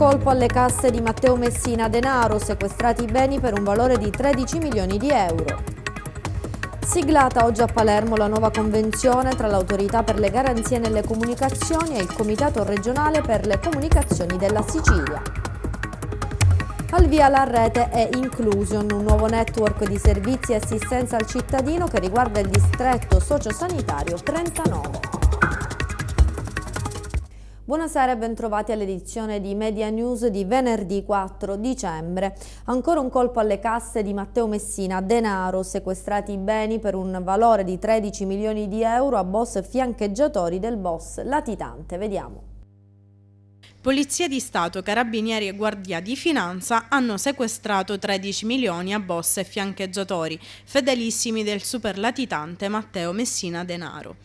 colpo alle casse di Matteo Messina Denaro, sequestrati i beni per un valore di 13 milioni di euro. Siglata oggi a Palermo la nuova convenzione tra l'autorità per le garanzie nelle comunicazioni e il Comitato regionale per le comunicazioni della Sicilia. Al via la rete è Inclusion, un nuovo network di servizi e assistenza al cittadino che riguarda il distretto sociosanitario 39. Buonasera e bentrovati all'edizione di Media News di venerdì 4 dicembre. Ancora un colpo alle casse di Matteo Messina, denaro, sequestrati i beni per un valore di 13 milioni di euro a boss fiancheggiatori del boss latitante. Vediamo. Polizia di Stato, Carabinieri e Guardia di Finanza hanno sequestrato 13 milioni a boss e fiancheggiatori, fedelissimi del superlatitante Matteo Messina Denaro.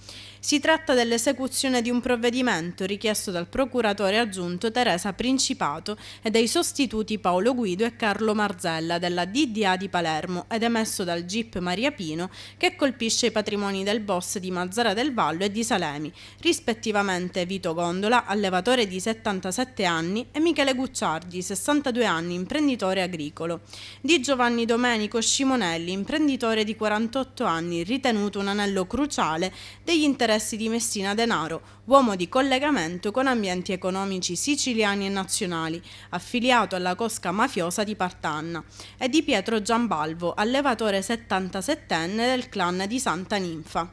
Si tratta dell'esecuzione di un provvedimento richiesto dal procuratore aggiunto Teresa Principato e dai sostituti Paolo Guido e Carlo Marzella della DDA di Palermo ed emesso dal GIP Maria Pino che colpisce i patrimoni del boss di Mazzara del Vallo e di Salemi, rispettivamente Vito Gondola, allevatore di 77 anni, e Michele Gucciardi, 62 anni, imprenditore agricolo. Di Giovanni Domenico Scimonelli, imprenditore di 48 anni, ritenuto un anello cruciale degli interessi interessi di Messina Denaro, uomo di collegamento con ambienti economici siciliani e nazionali, affiliato alla cosca mafiosa di Partanna, e di Pietro Giambalvo, allevatore 77enne del clan di Santa Ninfa.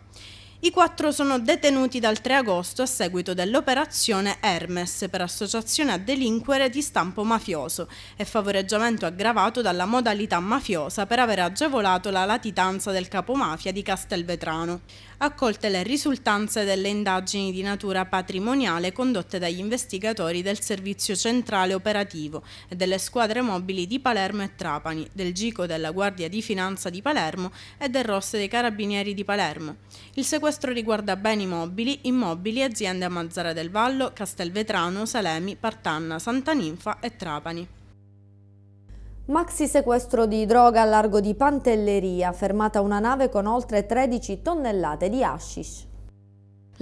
I quattro sono detenuti dal 3 agosto a seguito dell'operazione Hermes per associazione a delinquere di stampo mafioso e favoreggiamento aggravato dalla modalità mafiosa per aver agevolato la latitanza del capomafia di Castelvetrano accolte le risultanze delle indagini di natura patrimoniale condotte dagli investigatori del Servizio Centrale Operativo e delle squadre mobili di Palermo e Trapani, del Gico della Guardia di Finanza di Palermo e del ROS dei Carabinieri di Palermo. Il sequestro riguarda beni mobili, immobili, aziende a Mazzara del Vallo, Castelvetrano, Salemi, Partanna, Santa Ninfa e Trapani. Maxi sequestro di droga a largo di Pantelleria, fermata una nave con oltre 13 tonnellate di hashish.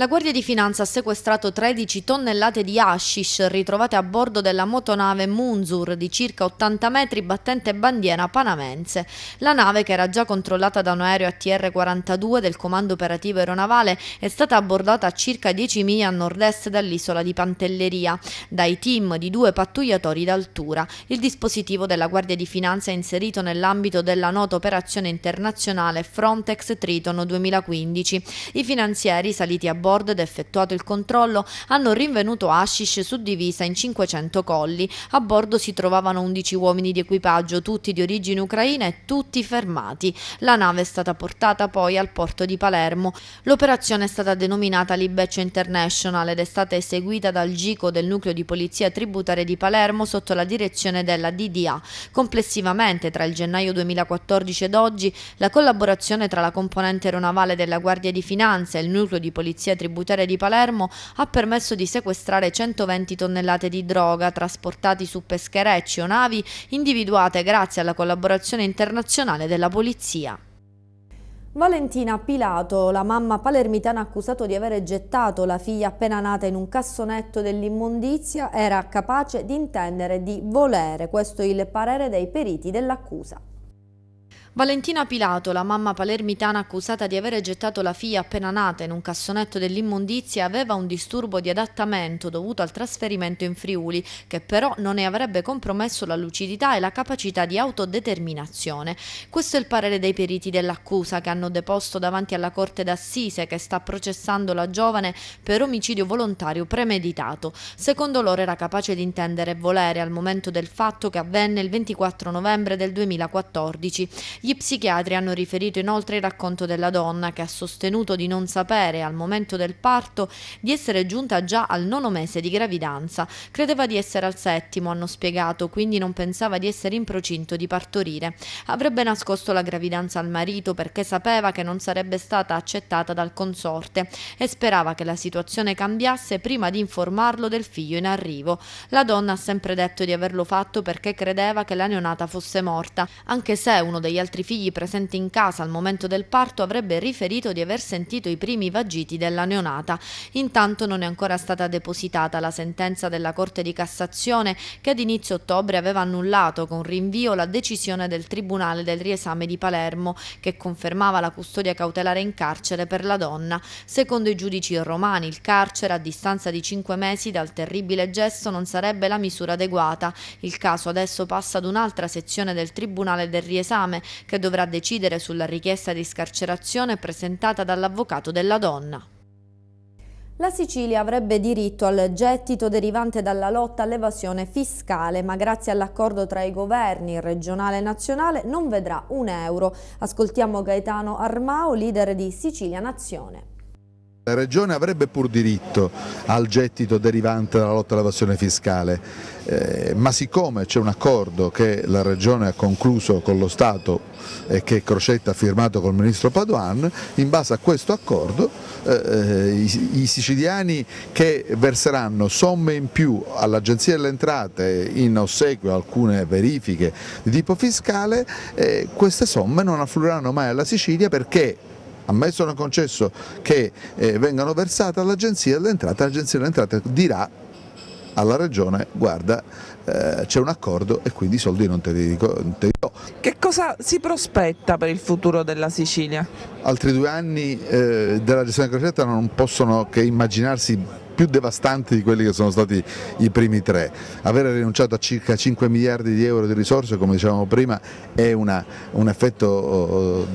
La Guardia di Finanza ha sequestrato 13 tonnellate di hashish ritrovate a bordo della motonave Munzur di circa 80 metri battente bandiera panamense. La nave, che era già controllata da un aereo ATR-42 del Comando Operativo Aeronavale, è stata abbordata a circa 10 miglia a nord-est dall'isola di Pantelleria dai team di due pattugliatori d'altura. Il dispositivo della Guardia di Finanza è inserito nell'ambito della nota operazione internazionale Frontex Triton 2015. I finanzieri saliti a bordo bordo ed effettuato il controllo hanno rinvenuto hashish suddivisa in 500 colli. A bordo si trovavano 11 uomini di equipaggio, tutti di origine ucraina e tutti fermati. La nave è stata portata poi al porto di Palermo. L'operazione è stata denominata Libeccio International ed è stata eseguita dal GICO del nucleo di polizia tributaria di Palermo sotto la direzione della DDA. Complessivamente, tra il gennaio 2014 ed oggi, la collaborazione tra la componente aeronavale della Guardia di Finanza e il nucleo di polizia polizia tributaria di Palermo ha permesso di sequestrare 120 tonnellate di droga trasportati su pescherecci o navi individuate grazie alla collaborazione internazionale della polizia. Valentina Pilato, la mamma palermitana accusato di aver gettato la figlia appena nata in un cassonetto dell'immondizia, era capace di intendere di volere, questo è il parere dei periti dell'accusa. Valentina Pilato, la mamma palermitana accusata di avere gettato la figlia appena nata in un cassonetto dell'immondizia, aveva un disturbo di adattamento dovuto al trasferimento in Friuli, che però non ne avrebbe compromesso la lucidità e la capacità di autodeterminazione. Questo è il parere dei periti dell'accusa che hanno deposto davanti alla Corte d'Assise che sta processando la giovane per omicidio volontario premeditato. Secondo loro era capace di intendere e volere al momento del fatto che avvenne il 24 novembre del 2014. Gli psichiatri hanno riferito inoltre il racconto della donna che ha sostenuto di non sapere al momento del parto di essere giunta già al nono mese di gravidanza. Credeva di essere al settimo, hanno spiegato, quindi non pensava di essere in procinto di partorire. Avrebbe nascosto la gravidanza al marito perché sapeva che non sarebbe stata accettata dal consorte e sperava che la situazione cambiasse prima di informarlo del figlio in arrivo. La donna ha sempre detto di averlo fatto perché credeva che la neonata fosse morta, anche se uno degli altri altri figli presenti in casa al momento del parto avrebbe riferito di aver sentito i primi vagiti della neonata. Intanto non è ancora stata depositata la sentenza della Corte di Cassazione che ad inizio ottobre aveva annullato con rinvio la decisione del Tribunale del riesame di Palermo che confermava la custodia cautelare in carcere per la donna. Secondo i giudici romani il carcere a distanza di cinque mesi dal terribile gesto non sarebbe la misura adeguata. Il caso adesso passa ad un'altra sezione del Tribunale del riesame che dovrà decidere sulla richiesta di scarcerazione presentata dall'avvocato della donna. La Sicilia avrebbe diritto al gettito derivante dalla lotta all'evasione fiscale, ma grazie all'accordo tra i governi regionale e nazionale non vedrà un euro. Ascoltiamo Gaetano Armao, leader di Sicilia Nazione. La Regione avrebbe pur diritto al gettito derivante dalla lotta all'evasione fiscale, eh, ma siccome c'è un accordo che la Regione ha concluso con lo Stato e che Crocetta ha firmato col Ministro Padoan, in base a questo accordo eh, eh i, i siciliani che verseranno somme in più all'Agenzia delle Entrate in ossequio a alcune verifiche di tipo fiscale, eh, queste somme non affluiranno mai alla Sicilia perché ammesso non concesso che eh, vengano versate all'agenzia dell'entrata, l'agenzia dell'entrata dirà alla regione guarda eh, c'è un accordo e quindi i soldi non te li, dico, non te li do. Che cosa si prospetta per il futuro della Sicilia? Altri due anni eh, della gestione crocetta non possono che immaginarsi più devastanti di quelli che sono stati i primi tre. Avere rinunciato a circa 5 miliardi di euro di risorse, come dicevamo prima, è una, un effetto eh,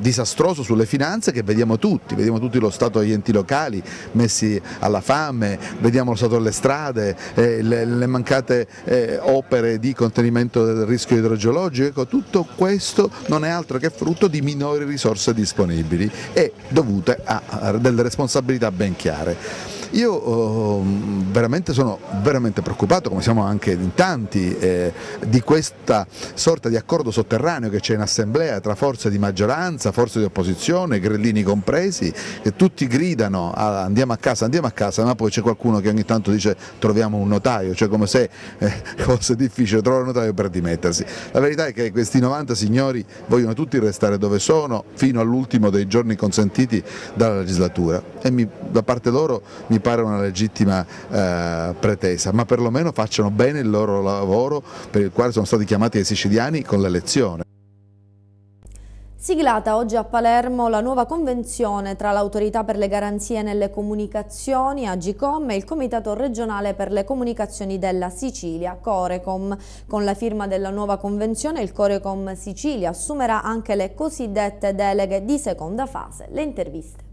disastroso sulle finanze che vediamo tutti, vediamo tutti lo stato degli enti locali messi alla fame, vediamo lo stato delle strade, eh, le, le, mancate eh, opere di contenimento del rischio idrogeologico, ecco, tutto questo non è altro che frutto di minori risorse disponibili e dovute a, a delle responsabilità ben chiare. Io eh, veramente sono veramente preoccupato, come siamo anche in tanti, eh, di questa sorta di accordo sotterraneo che c'è in assemblea tra forze di maggioranza, forze di opposizione, grellini compresi, che tutti gridano ah, andiamo a casa, andiamo a casa, ma poi c'è qualcuno che ogni tanto dice troviamo un notaio, cioè come se eh, fosse difficile trovare un notaio per dimettersi. La verità è che questi 90 signori vogliono tutti restare dove sono fino all'ultimo dei giorni consentiti dalla legislatura e mi, da parte loro mi mi pare una legittima eh, pretesa, ma perlomeno facciano bene il loro lavoro per il quale sono stati chiamati i siciliani con l'elezione. Siglata oggi a Palermo la nuova convenzione tra l'autorità per le garanzie nelle comunicazioni, Agicom, e il Comitato regionale per le comunicazioni della Sicilia, Corecom. Con la firma della nuova convenzione il Corecom Sicilia assumerà anche le cosiddette deleghe di seconda fase, le interviste.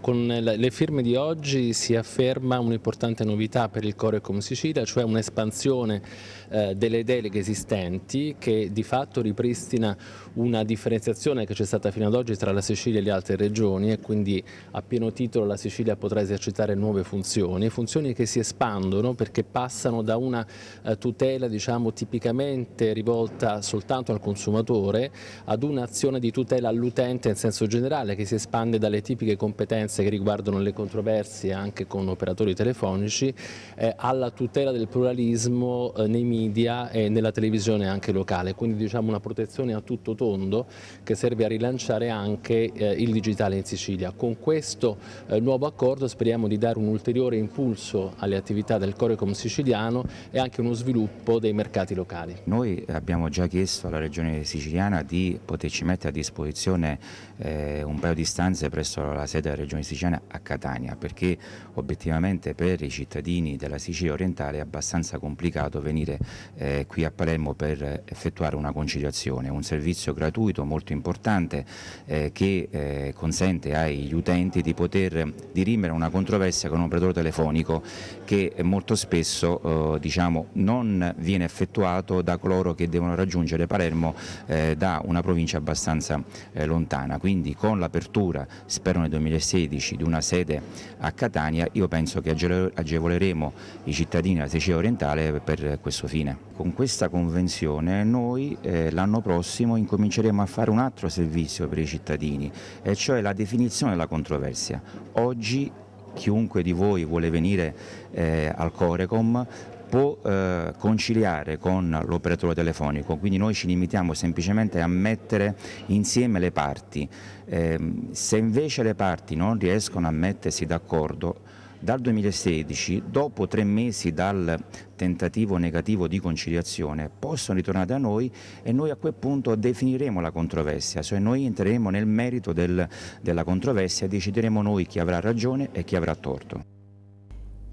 Con le firme di oggi si afferma un'importante novità per il Corecom Sicilia, cioè un'espansione eh, delle deleghe esistenti che di fatto ripristina una differenziazione che c'è stata fino ad oggi tra la Sicilia e le altre regioni e quindi a pieno titolo la Sicilia potrà esercitare nuove funzioni, funzioni che si espandono perché passano da una eh, tutela diciamo, tipicamente rivolta soltanto al consumatore ad un'azione di tutela all'utente in senso generale che si espande dalle tipiche competenze sentenze che riguardano le controversie anche con operatori telefonici, eh, alla tutela del pluralismo eh, nei media e nella televisione anche locale, quindi diciamo una protezione a tutto tondo che serve a rilanciare anche eh, il digitale in Sicilia. Con questo eh, nuovo accordo speriamo di dare un ulteriore impulso alle attività del Corecom siciliano e anche uno sviluppo dei mercati locali. Noi abbiamo già chiesto alla Regione siciliana di poterci mettere a disposizione eh, un paio di stanze presso la sede della Regione regione siciliana a Catania perché obiettivamente per i cittadini della Sicilia orientale è abbastanza complicato venire eh, qui a Palermo per effettuare una conciliazione, un servizio gratuito molto importante eh, che eh, consente agli utenti di poter dirimere una controversia con un operatore telefonico che molto spesso eh, diciamo, non viene effettuato da coloro che devono raggiungere Palermo eh, da una provincia abbastanza eh, lontana, quindi con l'apertura spero nel 2016 2016 di una sede a Catania, io penso che agevoleremo i cittadini della Sicilia orientale per questo fine. Con questa convenzione noi eh, l'anno prossimo incominceremo a fare un altro servizio per i cittadini, e cioè la definizione della controversia. Oggi chiunque di voi vuole venire eh, al Corecom può eh, conciliare con l'operatore telefonico, quindi noi ci limitiamo semplicemente a mettere insieme le parti. Eh, se invece le parti non riescono a mettersi d'accordo, dal 2016, dopo tre mesi dal tentativo negativo di conciliazione, possono ritornare a noi e noi a quel punto definiremo la controversia, cioè noi entreremo nel merito del, della controversia e decideremo noi chi avrà ragione e chi avrà torto.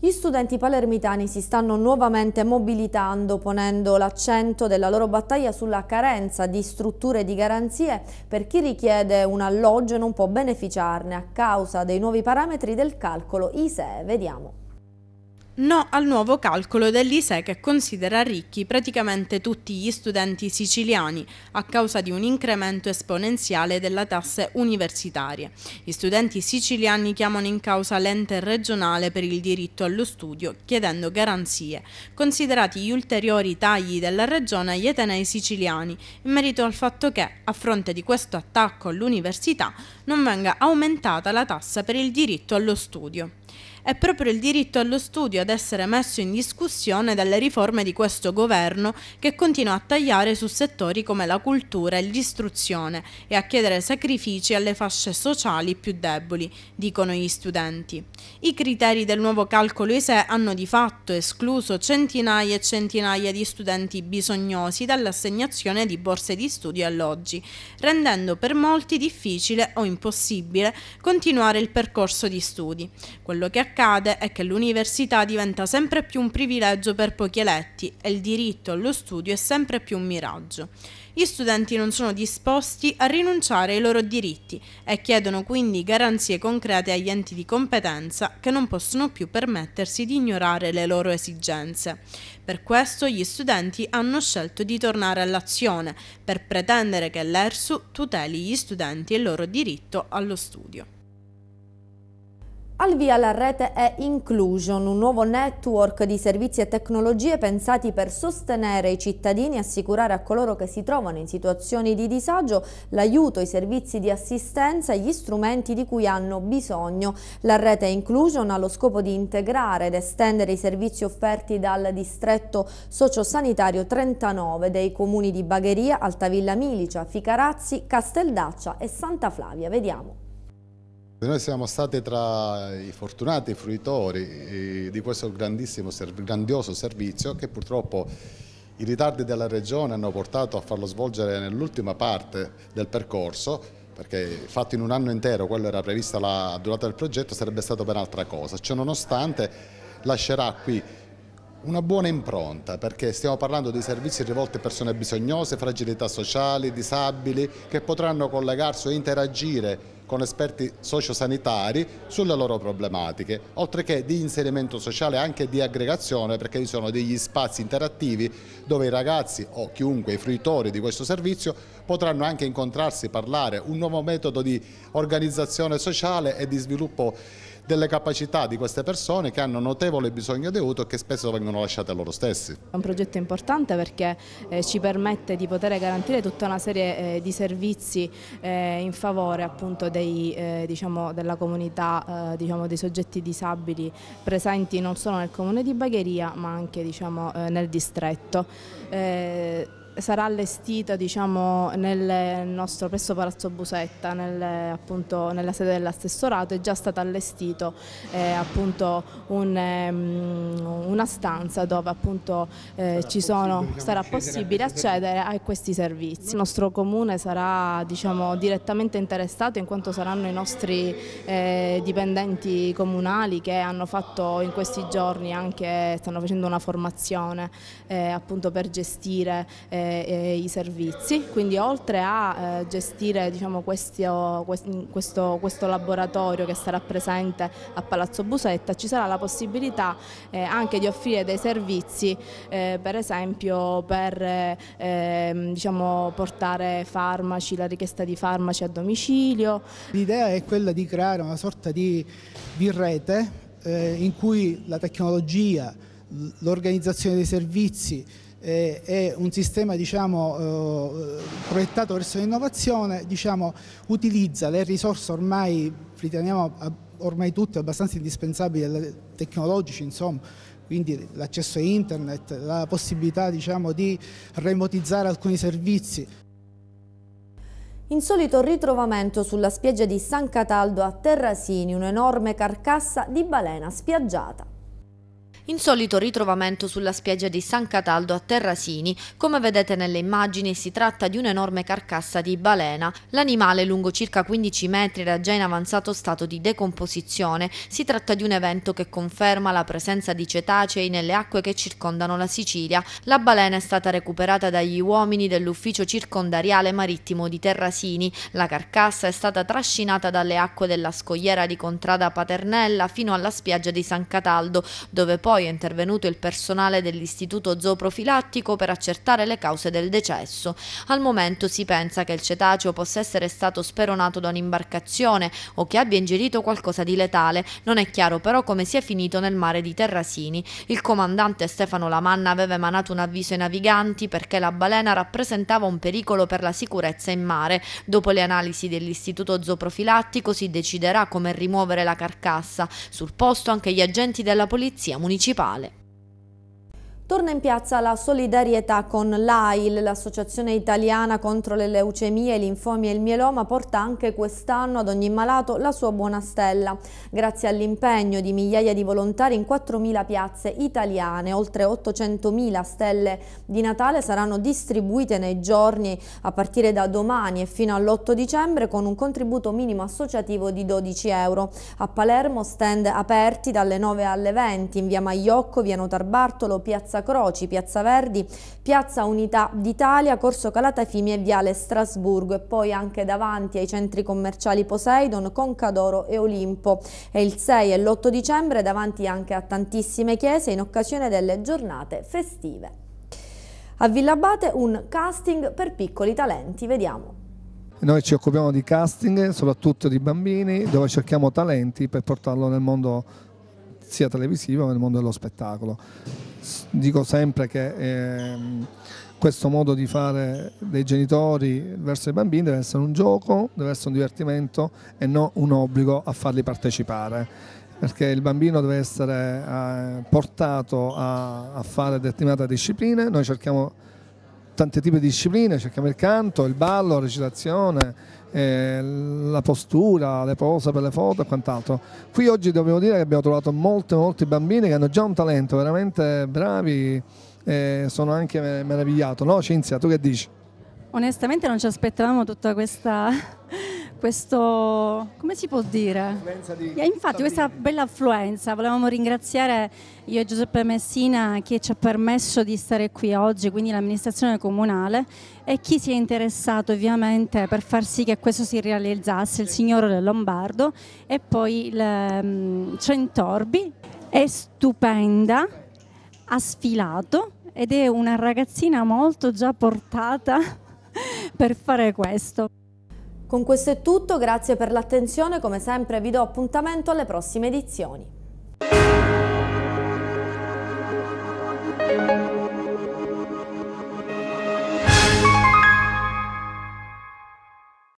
Gli studenti palermitani si stanno nuovamente mobilitando ponendo l'accento della loro battaglia sulla carenza di strutture e di garanzie per chi richiede un alloggio e non può beneficiarne a causa dei nuovi parametri del calcolo ISEE. Vediamo. No al nuovo calcolo dell'ISE che considera ricchi praticamente tutti gli studenti siciliani a causa di un incremento esponenziale delle tasse universitarie. Gli studenti siciliani chiamano in causa l'ente regionale per il diritto allo studio chiedendo garanzie, considerati gli ulteriori tagli della regione agli atenei siciliani in merito al fatto che, a fronte di questo attacco all'università, non venga aumentata la tassa per il diritto allo studio è proprio il diritto allo studio ad essere messo in discussione dalle riforme di questo governo che continua a tagliare su settori come la cultura e l'istruzione e a chiedere sacrifici alle fasce sociali più deboli, dicono gli studenti. I criteri del nuovo calcolo ISE hanno di fatto escluso centinaia e centinaia di studenti bisognosi dall'assegnazione di borse di studio alloggi, rendendo per molti difficile o impossibile continuare il percorso di studi. Quello che accade accade è che l'università diventa sempre più un privilegio per pochi eletti e il diritto allo studio è sempre più un miraggio. Gli studenti non sono disposti a rinunciare ai loro diritti e chiedono quindi garanzie concrete agli enti di competenza che non possono più permettersi di ignorare le loro esigenze. Per questo gli studenti hanno scelto di tornare all'azione per pretendere che l'ERSU tuteli gli studenti e il loro diritto allo studio. Al via la rete e Inclusion, un nuovo network di servizi e tecnologie pensati per sostenere i cittadini e assicurare a coloro che si trovano in situazioni di disagio l'aiuto, i servizi di assistenza e gli strumenti di cui hanno bisogno. La rete e Inclusion ha lo scopo di integrare ed estendere i servizi offerti dal distretto sociosanitario 39 dei comuni di Bagheria, Altavilla Milicia, Ficarazzi, Casteldaccia e Santa Flavia. Vediamo. Noi siamo stati tra i fortunati fruitori eh, di questo grandissimo, grandioso servizio che purtroppo i ritardi della Regione hanno portato a farlo svolgere nell'ultima parte del percorso perché fatto in un anno intero, quello era prevista la durata del progetto, sarebbe stato per altra cosa. Ciononostante lascerà qui una buona impronta perché stiamo parlando di servizi rivolti a persone bisognose, fragilità sociali, disabili che potranno collegarsi e interagire con esperti sociosanitari sulle loro problematiche, oltre che di inserimento sociale e anche di aggregazione perché vi sono degli spazi interattivi dove i ragazzi o chiunque i fruitori di questo servizio potranno anche incontrarsi, parlare, un nuovo metodo di organizzazione sociale e di sviluppo delle capacità di queste persone che hanno notevole bisogno di aiuto e che spesso vengono lasciate a loro stessi. È un progetto importante perché eh, ci permette di poter garantire tutta una serie eh, di servizi eh, in favore appunto dei, eh, diciamo, della comunità eh, diciamo, dei soggetti disabili presenti non solo nel comune di Bagheria ma anche diciamo, eh, nel distretto sarà allestita diciamo, nel nostro, presso Palazzo Busetta, nel, appunto, nella sede dell'assessorato, è già stato allestito eh, appunto, un, um, una stanza dove appunto, eh, sarà, sono, possibile, diciamo, sarà accedere possibile a accedere a questi servizi. Il nostro comune sarà diciamo, direttamente interessato in quanto saranno i nostri eh, dipendenti comunali che hanno fatto in questi giorni anche, stanno facendo una formazione eh, per gestire eh, eh, eh, i servizi, quindi oltre a eh, gestire diciamo, questo, questo, questo, laboratorio che sarà presente a Palazzo Busetta ci sarà la possibilità eh, anche di offrire dei servizi eh, per esempio per eh, ehm, diciamo, portare farmaci, la richiesta di farmaci a domicilio. L'idea è quella di creare una sorta di, di rete in cui la tecnologia, l'organizzazione dei servizi, eh, è un sistema diciamo, eh, proiettato verso l'innovazione, diciamo, utilizza le risorse ormai, riteniamo ormai tutte abbastanza indispensabili, tecnologici insomma, quindi l'accesso a internet, la possibilità diciamo, di remotizzare alcuni servizi. Insolito ritrovamento sulla spiaggia di San Cataldo a Terrasini, un'enorme carcassa di balena spiaggiata. Insolito ritrovamento sulla spiaggia di San Cataldo a Terrasini. Come vedete nelle immagini si tratta di un'enorme carcassa di balena. L'animale lungo circa 15 metri era già in avanzato stato di decomposizione. Si tratta di un evento che conferma la presenza di cetacei nelle acque che circondano la Sicilia. La balena è stata recuperata dagli uomini dell'ufficio circondariale marittimo di Terrasini. La carcassa è stata trascinata dalle acque della scogliera di Contrada Paternella fino alla spiaggia di San Cataldo, dove poi poi è intervenuto il personale dell'istituto zooprofilattico per accertare le cause del decesso. Al momento si pensa che il cetaceo possa essere stato speronato da un'imbarcazione o che abbia ingerito qualcosa di letale. Non è chiaro però come sia finito nel mare di Terrasini. Il comandante Stefano Lamanna aveva emanato un avviso ai naviganti perché la balena rappresentava un pericolo per la sicurezza in mare. Dopo le analisi dell'istituto zooprofilattico si deciderà come rimuovere la carcassa. Sul posto anche gli agenti della polizia municipale principale. Torna in piazza la solidarietà con l'AIL, l'Associazione Italiana contro le leucemie, i linfomi e il mieloma porta anche quest'anno ad ogni malato la sua buona stella. Grazie all'impegno di migliaia di volontari in 4.000 piazze italiane, oltre 800.000 stelle di Natale saranno distribuite nei giorni a partire da domani e fino all'8 dicembre con un contributo minimo associativo di 12 euro. A Palermo stand aperti dalle 9 alle 20 in via Maiocco, via Notarbartolo, piazza Piazza Croci, Piazza Verdi, Piazza Unità d'Italia, Corso Calatafimi e Viale Strasburgo e poi anche davanti ai centri commerciali Poseidon, Concadoro e Olimpo. E il 6 e l'8 dicembre davanti anche a tantissime chiese in occasione delle giornate festive. A Villabate un casting per piccoli talenti, vediamo. Noi ci occupiamo di casting, soprattutto di bambini, dove cerchiamo talenti per portarlo nel mondo sia televisiva che nel mondo dello spettacolo. Dico sempre che eh, questo modo di fare dei genitori verso i bambini deve essere un gioco, deve essere un divertimento e non un obbligo a farli partecipare perché il bambino deve essere eh, portato a, a fare determinate discipline, noi cerchiamo tanti tipi di discipline, cerchiamo il canto, il ballo, la recitazione, eh, la postura, le pose per le foto e quant'altro. Qui oggi dobbiamo dire che abbiamo trovato molti, molti bambini che hanno già un talento, veramente bravi e sono anche meravigliato. No Cinzia, tu che dici? Onestamente non ci aspettavamo tutta questa questo, come si può dire? Di... Eh, infatti questa bella affluenza, volevamo ringraziare io e Giuseppe Messina che ci ha permesso di stare qui oggi, quindi l'amministrazione comunale e chi si è interessato ovviamente per far sì che questo si realizzasse, il signore del Lombardo e poi il Centorbi, ehm, è stupenda, ha sfilato ed è una ragazzina molto già portata per fare questo. Con questo è tutto, grazie per l'attenzione, come sempre vi do appuntamento alle prossime edizioni.